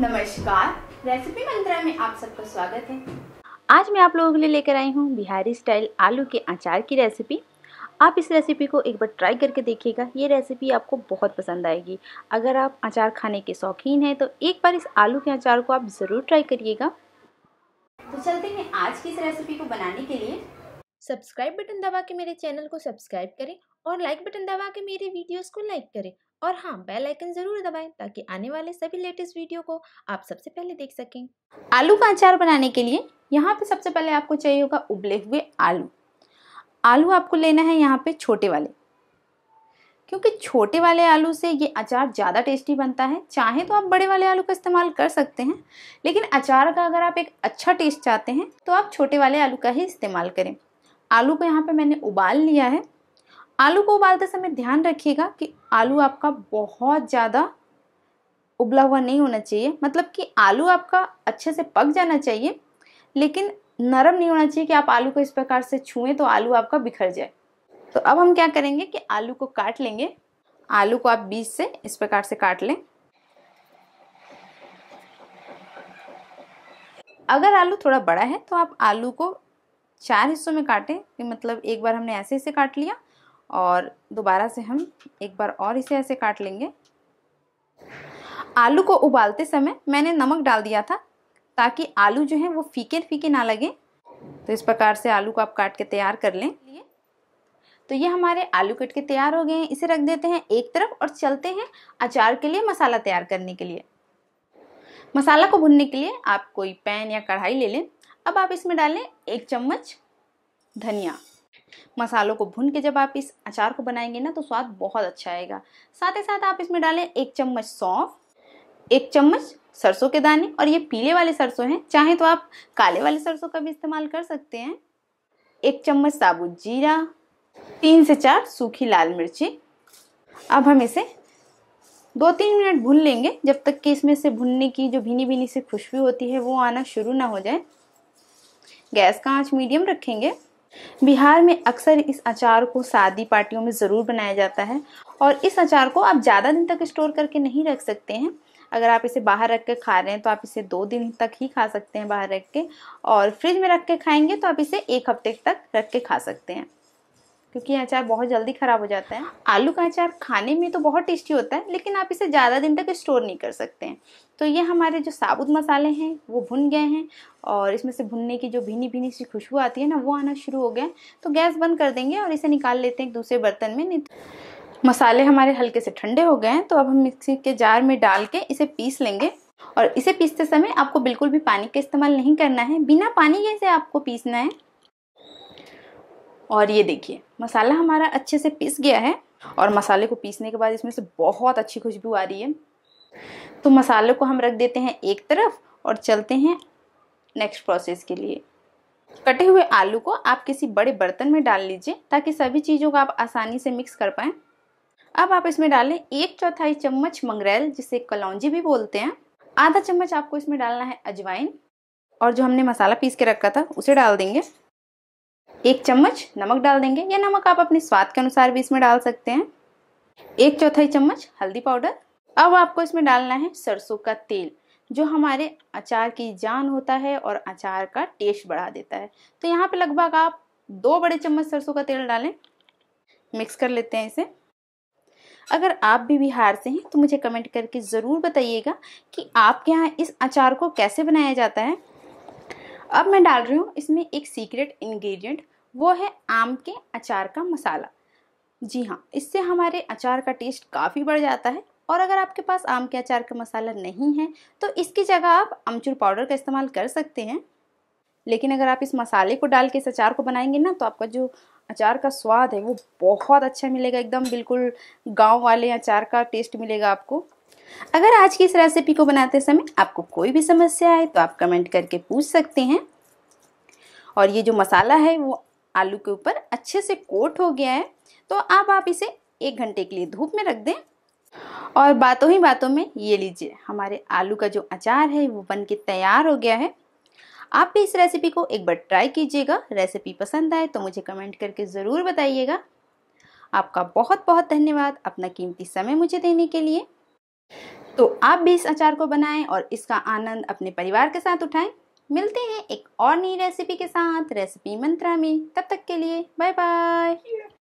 नमस्कार रेसिपी मंत्रा में आप सबका स्वागत है आज मैं आप लोगों के लिए लेकर आई हूँ बिहारी स्टाइल आलू के अचार की रेसिपी आप इस रेसिपी को एक बार ट्राई करके देखिएगा ये रेसिपी आपको बहुत पसंद आएगी अगर आप अचार खाने के शौकीन हैं तो एक बार इस आलू के अचार को आप ज़रूर ट्राई करिएगा तो चलते हैं आज की इस रेसिपी को बनाने के लिए सब्सक्राइब बटन दबा के मेरे चैनल को सब्सक्राइब करें और लाइक बटन दबा के मेरे वीडियोज को लाइक करें और हाँ बेल आइकन जरूर दबाएं ताकि आने वाले सभी लेटेस्ट वीडियो को आप सबसे पहले देख सकें आलू का अचार बनाने के लिए यहाँ पे सबसे पहले आपको चाहिए होगा उबले हुए आलू आलू आपको लेना है यहाँ पे छोटे वाले क्योंकि छोटे वाले आलू से ये अचार ज़्यादा टेस्टी बनता है चाहे तो आप बड़े वाले आलू का इस्तेमाल कर सकते हैं लेकिन अचार का अगर आप एक अच्छा टेस्ट चाहते हैं तो आप छोटे वाले आलू का ही इस्तेमाल करें आलू को यहाँ पे मैंने उबाल लिया है आलू को उबालते समय ध्यान रखिएगा कि आलू आपका बहुत ज़्यादा उबला हुआ नहीं होना चाहिए मतलब कि आलू आपका अच्छे से पक जाना चाहिए लेकिन नरम नहीं होना चाहिए कि आप आलू को इस प्रकार से छुएं तो आलू आपका बिखर जाए तो अब हम क्या करेंगे कि आलू को काट लेंगे आलू को आप बीज से इस प्रकार से काट लें अगर आलू थोड़ा बड़ा है तो आप आलू को चार हिस्सों में काटें मतलब एक बार हमने ऐसे ऐसे काट लिया और दोबारा से हम एक बार और इसे ऐसे काट लेंगे आलू को उबालते समय मैंने नमक डाल दिया था ताकि आलू जो है वो फीके फीके ना लगे तो इस प्रकार से आलू को आप काट के तैयार कर लें तो ये हमारे आलू कट के तैयार हो गए हैं इसे रख देते हैं एक तरफ और चलते हैं अचार के लिए मसाला तैयार करने के लिए मसाला को भुनने के लिए आप कोई पैन या कढ़ाई ले लें अब आप इसमें डालें एक चम्मच धनिया मसालों को भून के जब आप इस अचार को बनाएंगे ना तो स्वाद बहुत अच्छा आएगा साथ ही साथ आप इसमें डालें एक चम्मच सौंफ एक चम्मच सरसों के दाने और ये पीले वाले सरसों हैं चाहे तो आप काले वाले सरसों का भी इस्तेमाल कर सकते हैं एक चम्मच साबुत जीरा तीन से चार सूखी लाल मिर्ची अब हम इसे दो तीन मिनट भून लेंगे जब तक कि इसमें से भुनने की जो भीनी भीनी से खुशबू होती है वो आना शुरू ना हो जाए गैस का आँच मीडियम रखेंगे बिहार में अक्सर इस अचार को शादी पार्टियों में ज़रूर बनाया जाता है और इस अचार को आप ज़्यादा दिन तक स्टोर करके नहीं रख सकते हैं अगर आप इसे बाहर रख के खा रहे हैं तो आप इसे दो दिन तक ही खा सकते हैं बाहर रख के और फ्रिज में रख के खाएंगे तो आप इसे एक हफ्ते तक रख के खा सकते हैं क्योंकि अचार बहुत जल्दी ख़राब हो जाता है आलू का अचार खाने में तो बहुत टेस्टी होता है लेकिन आप इसे ज़्यादा दिन तक स्टोर नहीं कर सकते हैं तो ये हमारे जो साबुत मसाले हैं वो भुन गए हैं और इसमें से भुनने की जो भीनी भीनी सी खुशबू आती है ना वो आना शुरू हो गया तो गैस बंद कर देंगे और इसे निकाल लेते हैं दूसरे बर्तन में नहीं मसाले हमारे हल्के से ठंडे हो गए हैं तो अब हम मिक्सी के जार में डाल के इसे पीस लेंगे और इसे पीसते समय आपको बिल्कुल भी पानी का इस्तेमाल नहीं करना है बिना पानी के इसे आपको पीसना है और ये देखिए मसाला हमारा अच्छे से पीस गया है और मसाले को पीसने के बाद इसमें से बहुत अच्छी खुशबू आ रही है तो मसाले को हम रख देते हैं एक तरफ और चलते हैं नेक्स्ट प्रोसेस के लिए कटे हुए आलू को आप किसी बड़े बर्तन में डाल लीजिए ताकि सभी चीज़ों को आप आसानी से मिक्स कर पाएँ अब आप इसमें डालें एक चौथाई चम्मच मंगरेल जिसे कलौजी भी बोलते हैं आधा चम्मच आपको इसमें डालना है अजवाइन और जो हमने मसाला पीस के रखा था उसे डाल देंगे एक चम्मच नमक डाल देंगे या नमक आप अपने स्वाद के अनुसार भी इसमें डाल सकते हैं एक चौथाई चम्मच हल्दी पाउडर अब आपको इसमें डालना है सरसों का तेल जो हमारे अचार की जान होता है और अचार का टेस्ट बढ़ा देता है तो यहाँ पे लगभग आप दो बड़े चम्मच सरसों का तेल डालें मिक्स कर लेते हैं इसे अगर आप भी बिहार से हैं तो मुझे कमेंट करके ज़रूर बताइएगा कि आपके यहाँ इस अचार को कैसे बनाया जाता है अब मैं डाल रही हूँ इसमें एक सीक्रेट इंग्रेडिएंट वो है आम के अचार का मसाला जी हाँ इससे हमारे अचार का टेस्ट काफ़ी बढ़ जाता है और अगर आपके पास आम के अचार का मसाला नहीं है तो इसकी जगह आप अमचूर पाउडर का इस्तेमाल कर सकते हैं लेकिन अगर आप इस मसाले को डाल के इस अचार को बनाएंगे ना तो आपका जो अचार का स्वाद है वो बहुत अच्छा मिलेगा एकदम बिल्कुल गांव वाले अचार का टेस्ट मिलेगा आपको अगर आज की इस रेसिपी को बनाते समय आपको कोई भी समस्या आए तो आप कमेंट करके पूछ सकते हैं और ये जो मसाला है वो आलू के ऊपर अच्छे से कोट हो गया है तो आप आप इसे एक घंटे के लिए धूप में रख दें और बातों ही बातों में ये लीजिए हमारे आलू का जो अचार है वो बन के तैयार हो गया है आप भी इस रेसिपी को एक बार ट्राई कीजिएगा रेसिपी पसंद आए तो मुझे कमेंट करके ज़रूर बताइएगा आपका बहुत बहुत धन्यवाद अपना कीमती समय मुझे देने के लिए तो आप भी इस अचार को बनाएं और इसका आनंद अपने परिवार के साथ उठाएं मिलते हैं एक और नई रेसिपी के साथ रेसिपी मंत्रा में तब तक के लिए बाय बाय